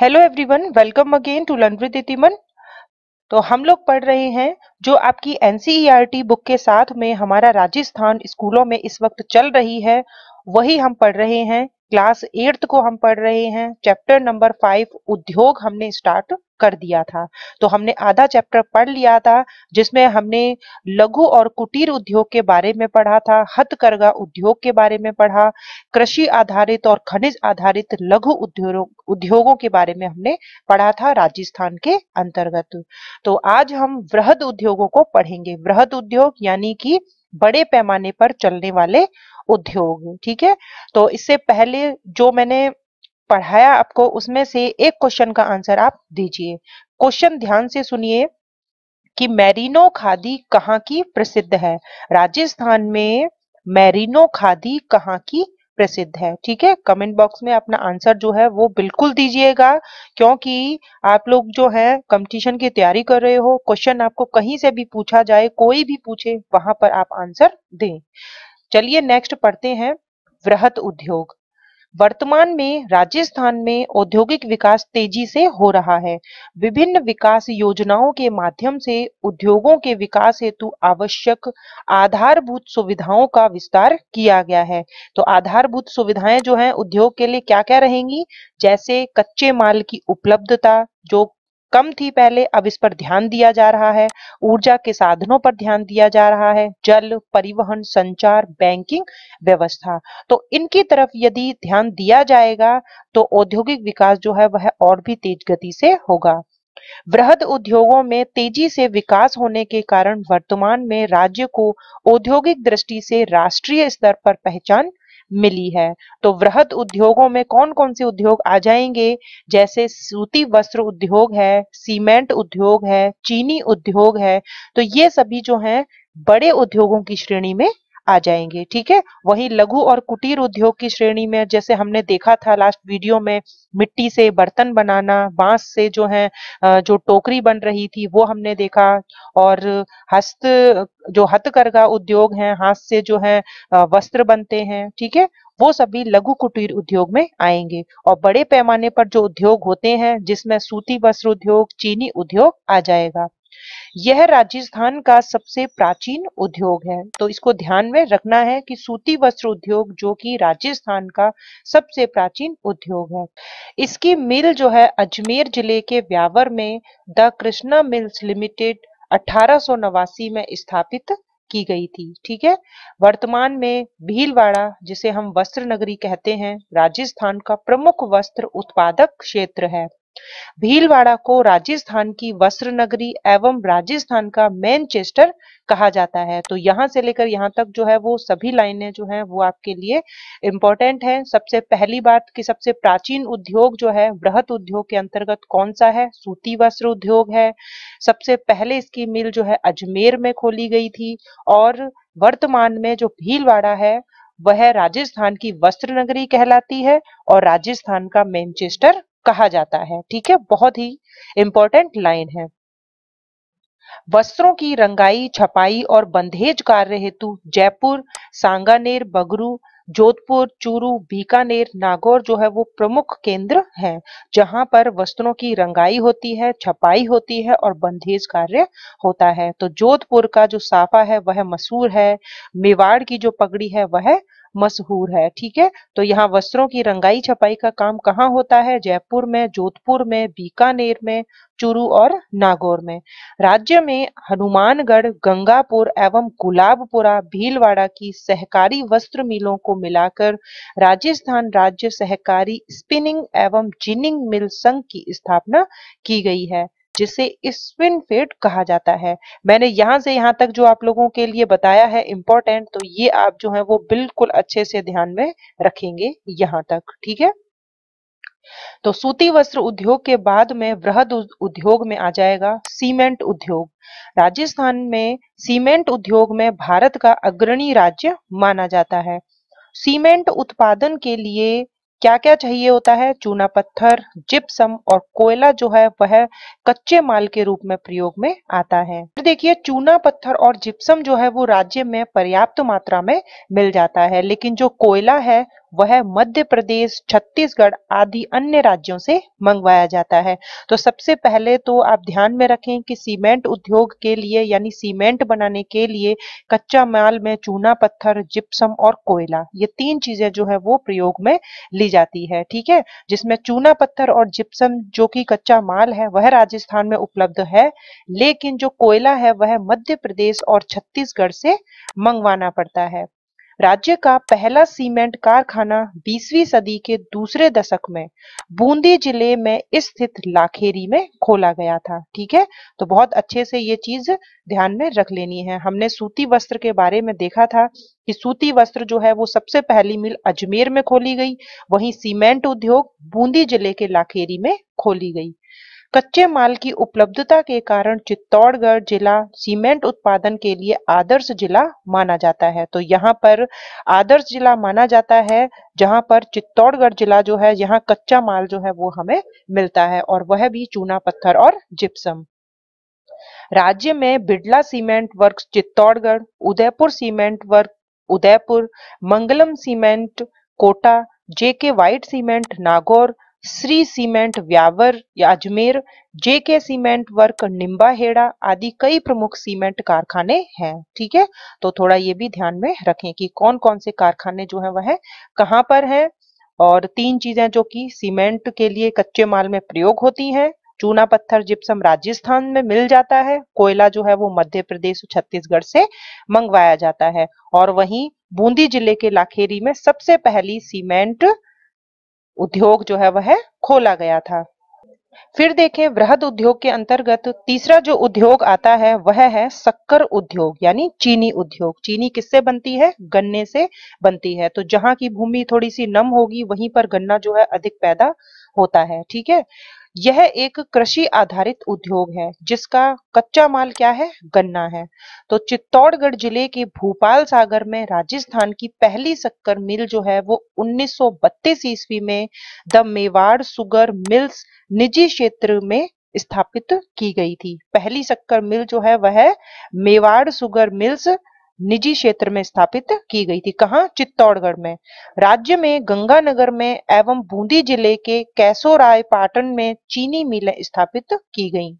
hello everyone welcome again to learn with इतिमन तो हम लोग पढ़ रहे हैं जो आपकी एनसीईआरटी बुक e के साथ में हमारा राजस्थान स्कूलों में इस वक्त चल रही है वही हम पढ़ रहे हैं क्लास एट्थ को हम पढ़ रहे हैं चैप्टर नंबर फाइव उद्योग हमने स्टार्ट कर दिया था तो हमने आधा चैप्टर पढ़ लिया था जिसमें हमने लघु और कुटीर उद्योग के बारे में पढ़ा था हथकरघा उद्योग के बारे में पढ़ा कृषि आधारित और खनिज आधारित लघु उद्योग उद्योगों के बारे में हमने पढ़ा था राजस्थान के अंतर्गत तो आज हम वृहद उद्योगों को पढ़ेंगे वृहद उद्योग यानी कि बड़े पैमाने पर चलने वाले उद्योग ठीक है तो इससे पहले जो मैंने पढ़ाया आपको उसमें से एक क्वेश्चन का आंसर आप दीजिए क्वेश्चन ध्यान से सुनिए कि मैरिनो खादी कहाँ की प्रसिद्ध है राजस्थान में मैरिनो खादी कहाँ की प्रसिद्ध है ठीक है कमेंट बॉक्स में अपना आंसर जो है वो बिल्कुल दीजिएगा क्योंकि आप लोग जो है कंपटीशन की तैयारी कर रहे हो क्वेश्चन आपको कहीं से भी पूछा जाए कोई भी पूछे वहां पर आप आंसर दें चलिए नेक्स्ट पढ़ते हैं वृहत उद्योग वर्तमान में राजस्थान में औद्योगिक विकास तेजी से हो रहा है विभिन्न विकास योजनाओं के माध्यम से उद्योगों के विकास हेतु आवश्यक आधारभूत सुविधाओं का विस्तार किया गया है तो आधारभूत सुविधाएं जो हैं उद्योग के लिए क्या क्या रहेंगी जैसे कच्चे माल की उपलब्धता जो कम थी पहले अब इस पर ध्यान दिया जा रहा है ऊर्जा के साधनों पर ध्यान दिया जा रहा है जल परिवहन संचार बैंकिंग व्यवस्था तो इनकी तरफ यदि ध्यान दिया जाएगा तो औद्योगिक विकास जो है वह और भी तेज गति से होगा वृहद उद्योगों में तेजी से विकास होने के कारण वर्तमान में राज्य को औद्योगिक दृष्टि से राष्ट्रीय स्तर पर पहचान मिली है तो वृहद उद्योगों में कौन कौन से उद्योग आ जाएंगे जैसे सूती वस्त्र उद्योग है सीमेंट उद्योग है चीनी उद्योग है तो ये सभी जो है बड़े उद्योगों की श्रेणी में आ जाएंगे ठीक है वही लघु और कुटीर उद्योग की श्रेणी में जैसे हमने देखा था लास्ट वीडियो में मिट्टी से बर्तन बनाना बांस से जो है जो टोकरी बन रही थी वो हमने देखा और हस्त जो हथकरघा उद्योग है हाथ से जो है वस्त्र बनते हैं ठीक है वो सभी लघु कुटीर उद्योग में आएंगे और बड़े पैमाने पर जो उद्योग होते हैं जिसमें सूती वस्त्र उद्योग चीनी उद्योग आ जाएगा यह राजस्थान का सबसे प्राचीन उद्योग है तो इसको ध्यान में रखना है कि सूती वस्त्र उद्योग जो कि राजस्थान का सबसे प्राचीन उद्योग है इसकी मिल जो है अजमेर जिले के व्यावर में द कृष्णा मिल्स लिमिटेड अठारह में स्थापित की गई थी ठीक है वर्तमान में भीलवाड़ा जिसे हम वस्त्र नगरी कहते हैं राजस्थान का प्रमुख वस्त्र उत्पादक क्षेत्र है भीलवाड़ा को राजस्थान की वस्त्र नगरी एवं राजस्थान का मैनचेस्टर कहा जाता है तो यहाँ से लेकर यहाँ तक जो है वो सभी लाइनें जो है वो आपके लिए इम्पोर्टेंट है सबसे पहली बात कि सबसे प्राचीन उद्योग जो है बृहत उद्योग के अंतर्गत कौन सा है सूती वस्त्र उद्योग है सबसे पहले इसकी मिल जो है अजमेर में खोली गई थी और वर्तमान में जो भीलवाड़ा है वह राजस्थान की वस्त्र नगरी कहलाती है और राजस्थान का मैनचेस्टर कहा जाता है ठीक है बहुत ही इंपॉर्टेंट लाइन है वस्त्रों की रंगाई छपाई और बंधेज कार्य हेतु जयपुर सांगानेर बगरू जोधपुर चूरू बीकानेर नागौर जो है वो प्रमुख केंद्र हैं जहां पर वस्त्रों की रंगाई होती है छपाई होती है और बंधेज कार्य होता है तो जोधपुर का जो साफा है वह मसूर है मेवाड़ की जो पगड़ी है वह मशहूर है ठीक है तो यहाँ वस्त्रों की रंगाई छपाई का काम कहाँ होता है जयपुर में जोधपुर में बीकानेर में चूरू और नागौर में राज्य में हनुमानगढ़ गंगापुर एवं गुलाबपुरा भीलवाड़ा की सहकारी वस्त्र मिलों को मिलाकर राजस्थान राज्य सहकारी स्पिनिंग एवं जिनिंग मिल संघ की स्थापना की गई है जिसे स्पिन फेड कहा जाता है मैंने यहाँ से यहाँ तक जो आप लोगों के लिए बताया है इम्पोर्टेंट तो ये आप जो है वो बिल्कुल अच्छे से ध्यान में रखेंगे यहाँ तक ठीक है तो सूती वस्त्र उद्योग के बाद में वृहद उद्योग में आ जाएगा सीमेंट उद्योग राजस्थान में सीमेंट उद्योग में भारत का अग्रणी राज्य माना जाता है सीमेंट उत्पादन के लिए क्या क्या चाहिए होता है चूना पत्थर जिप्सम और कोयला जो है वह कच्चे माल के रूप में प्रयोग में आता है तो देखिए चूना पत्थर और जिप्सम जो है वो राज्य में पर्याप्त मात्रा में मिल जाता है लेकिन जो कोयला है वह मध्य प्रदेश छत्तीसगढ़ आदि अन्य राज्यों से मंगवाया जाता है तो सबसे पहले तो आप ध्यान में रखें कि सीमेंट उद्योग के लिए यानी सीमेंट बनाने के लिए कच्चा माल में चूना पत्थर जिप्सम और कोयला ये तीन चीजें जो है वो प्रयोग में ली जाती है ठीक है जिसमें चूना पत्थर और जिप्सम जो कि कच्चा माल है वह राजस्थान में उपलब्ध है लेकिन जो कोयला है वह मध्य प्रदेश और छत्तीसगढ़ से मंगवाना पड़ता है राज्य का पहला सीमेंट कारखाना 20वीं सदी के दूसरे दशक में बूंदी जिले में स्थित लाखेरी में खोला गया था ठीक है तो बहुत अच्छे से ये चीज ध्यान में रख लेनी है हमने सूती वस्त्र के बारे में देखा था कि सूती वस्त्र जो है वो सबसे पहली मिल अजमेर में खोली गई वहीं सीमेंट उद्योग बूंदी जिले के लाखेरी में खोली गई कच्चे माल की उपलब्धता के कारण चित्तौड़गढ़ जिला सीमेंट उत्पादन के लिए आदर्श जिला माना जाता है तो यहाँ पर आदर्श जिला माना जाता है जहाँ पर चित्तौड़गढ़ जिला जो है यहाँ कच्चा माल जो है वो हमें मिलता है और वह भी चूना पत्थर और जिप्सम राज्य में Birla cement work Chittorgarh Udaipur cement work Udaipur Mangalam cement Kota JK white cement Nagaur Shri cement Beawar Ajmer JK cement work Nimbahera आदि कई प्रमुख सीमेंट कारखाने हैं ठीक है तो थोड़ा ये भी ध्यान में रखें कि कौन कौन से कारखाने जो है वह कहाँ पर है और तीन चीजें जो कि सीमेंट के लिए कच्चे माल में प्रयोग होती हैं चूना पत्थर जिप्सम राजस्थान में मिल जाता है कोयला जो है वो मध्य प्रदेश छत्तीसगढ़ से मंगवाया जाता है और वहीं बूंदी जिले के लाखेरी में सबसे पहली सीमेंट उद्योग जो है वह खोला गया था फिर देखें वृहद उद्योग के अंतर्गत तीसरा जो उद्योग आता है वह है शक्कर उद्योग यानी चीनी उद्योग चीनी किससे बनती है गन्ने से बनती है तो जहां की भूमि थोड़ी सी नम होगी वहीं पर गन्ना जो है अधिक पैदा होता है ठीक है यह एक कृषि आधारित उद्योग है जिसका कच्चा माल क्या है गन्ना है तो चित्तौड़गढ़ जिले के भोपाल सागर में राजस्थान की पहली शक्कर मिल जो है वो 1932 ईस्वी में द मेवाड़ सुगर मिल्स निजी क्षेत्र में स्थापित की गई थी पहली शक्कर मिल जो है वह मेवाड़ सुगर मिल्स निजी क्षेत्र में स्थापित की गई थी कहा चित्तौड़गढ़ में राज्य में गंगानगर में एवं बूंदी जिले के कैसोराय पाटन में चीनी मिलें स्थापित की गई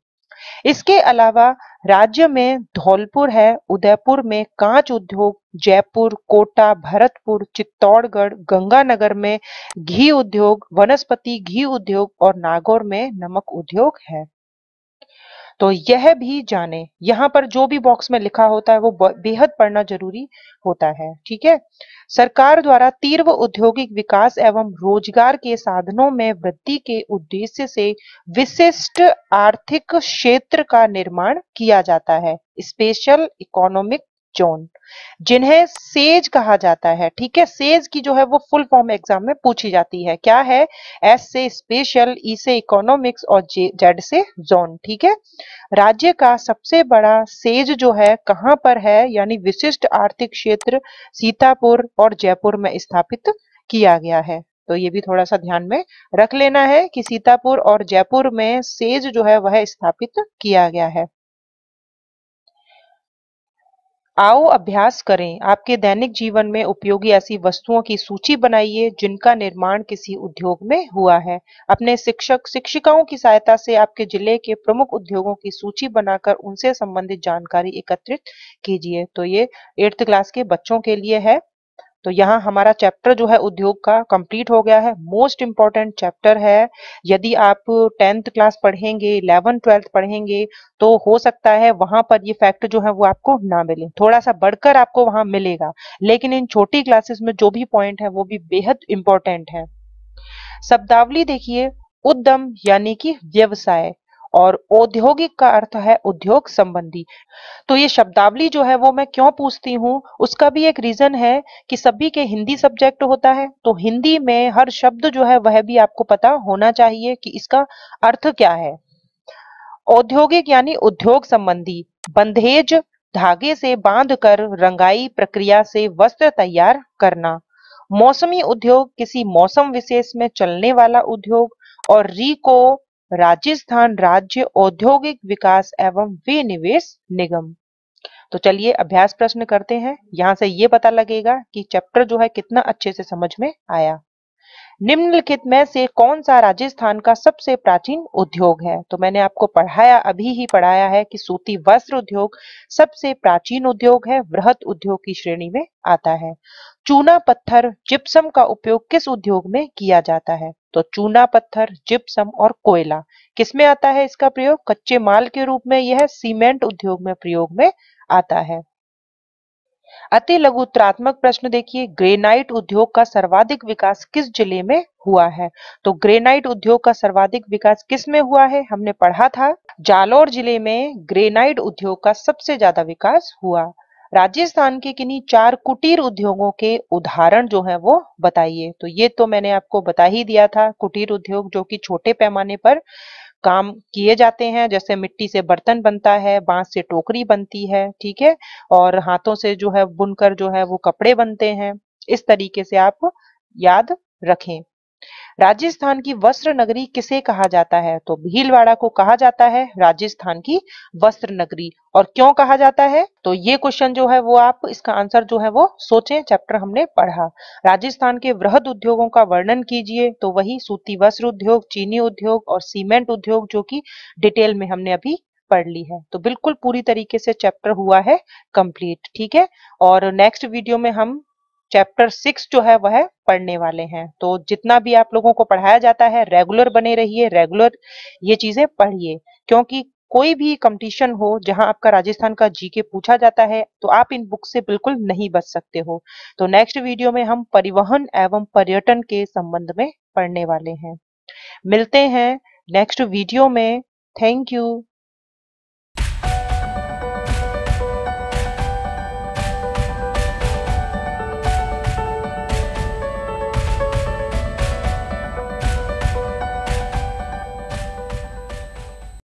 इसके अलावा राज्य में धौलपुर है उदयपुर में कांच उद्योग जयपुर कोटा भरतपुर चित्तौड़गढ़ गंगानगर में घी उद्योग वनस्पति घी उद्योग और नागौर में नमक उद्योग है तो यह भी जाने यहाँ पर जो भी बॉक्स में लिखा होता है वो बेहद पढ़ना जरूरी होता है ठीक है सरकार द्वारा तीव्र औद्योगिक विकास एवं रोजगार के साधनों में वृद्धि के उद्देश्य से विशिष्ट आर्थिक क्षेत्र का निर्माण किया जाता है स्पेशल इकोनॉमिक जोन जिन्हें सेज कहा जाता है ठीक है सेज की जो है वो फुल फॉर्म एग्जाम में पूछी जाती है क्या है एस से स्पेशल ई से इकोनॉमिक्स और जेड से जोन ठीक है राज्य का सबसे बड़ा सेज जो है कहां पर है यानी विशिष्ट आर्थिक क्षेत्र सीतापुर और जयपुर में स्थापित किया गया है तो ये भी थोड़ा सा ध्यान में रख लेना है कि सीतापुर और जयपुर में सेज जो है वह स्थापित किया गया है आओ अभ्यास करें आपके दैनिक जीवन में उपयोगी ऐसी वस्तुओं की सूची बनाइए जिनका निर्माण किसी उद्योग में हुआ है अपने शिक्षक शिक्षिकाओं की सहायता से आपके जिले के प्रमुख उद्योगों की सूची बनाकर उनसे संबंधित जानकारी एकत्रित कीजिए तो ये एट्थ क्लास के बच्चों के लिए है तो यहाँ हमारा चैप्टर जो है उद्योग का कंप्लीट हो गया है मोस्ट इम्पॉर्टेंट चैप्टर है यदि आप टेंथ क्लास पढ़ेंगे इलेवन ट्वेल्थ पढ़ेंगे तो हो सकता है वहां पर ये फैक्ट जो है वो आपको ना मिले थोड़ा सा बढ़कर आपको वहां मिलेगा लेकिन इन छोटी क्लासेस में जो भी पॉइंट है वो भी बेहद इंपॉर्टेंट है शब्दावली देखिए उद्यम यानी कि व्यवसाय और औद्योगिक का अर्थ है उद्योग संबंधी तो ये शब्दावली जो है वो मैं क्यों पूछती हूँ उसका भी एक रीजन है कि सभी के हिंदी सब्जेक्ट होता है तो हिंदी में हर शब्द जो है वह भी आपको पता होना चाहिए कि इसका अर्थ क्या है औद्योगिक यानी उद्योग संबंधी बंधेज धागे से बांधकर रंगाई प्रक्रिया से वस्त्र तैयार करना मौसमी उद्योग किसी मौसम विशेष में चलने वाला उद्योग और री को राजस्थान राज्य औद्योगिक विकास एवं विनिवेश निगम तो चलिए अभ्यास प्रश्न करते हैं यहां से ये पता लगेगा कि चैप्टर जो है कितना अच्छे से समझ में आया निम्नलिखित में से कौन सा राजस्थान का सबसे प्राचीन उद्योग है तो मैंने आपको पढ़ाया अभी ही पढ़ाया है कि सूती वस्त्र उद्योग सबसे प्राचीन उद्योग है वृहत उद्योग की श्रेणी में आता है चूना पत्थर जिप्सम का उपयोग किस उद्योग में किया जाता है तो चूना पत्थर जिप्सम और कोयला किसमें आता है इसका प्रयोग कच्चे माल के रूप में यह सीमेंट उद्योग में प्रयोग में आता है अति लघुत्रात्मक प्रश्न देखिए ग्रेनाइट उद्योग का सर्वाधिक विकास किस जिले में हुआ है तो ग्रेनाइट उद्योग का सर्वाधिक विकास किस में हुआ है हमने पढ़ा था जालौर जिले में ग्रेनाइट उद्योग का सबसे ज्यादा विकास हुआ राजस्थान के किन्हीं चार कुटीर उद्योगों के उदाहरण जो है वो बताइए तो ये तो मैंने आपको बता ही दिया था कुटीर उद्योग जो कि छोटे पैमाने पर काम किए जाते हैं जैसे मिट्टी से बर्तन बनता है बांस से टोकरी बनती है ठीक है और हाथों से जो है बुनकर जो है वो कपड़े बनते हैं इस तरीके से आप याद रखें राजस्थान की वस्त्र नगरी किसे कहा जाता है तो भीलवाड़ा को कहा जाता है राजस्थान की वस्त्र नगरी और क्यों कहा जाता है तो ये क्वेश्चन जो है वो आप इसका आंसर जो है वो सोचें चैप्टर हमने पढ़ा राजस्थान के वृहद उद्योगों का वर्णन कीजिए तो वही सूती वस्त्र उद्योग चीनी उद्योग और सीमेंट उद्योग जो की डिटेल में हमने अभी पढ़ ली है तो बिल्कुल पूरी तरीके से चैप्टर हुआ है कंप्लीट ठीक है और नेक्स्ट वीडियो में हम चैप्टर सिक्स जो है वह पढ़ने वाले हैं तो जितना भी आप लोगों को पढ़ाया जाता है रेगुलर बने रहिए रेगुलर ये चीजें पढ़िए क्योंकि कोई भी कंपटीशन हो जहां आपका राजस्थान का जीके पूछा जाता है तो आप इन बुक से बिल्कुल नहीं बच सकते हो तो नेक्स्ट वीडियो में हम परिवहन एवं पर्यटन के संबंध में पढ़ने वाले हैं मिलते हैं नेक्स्ट वीडियो में थैंक यू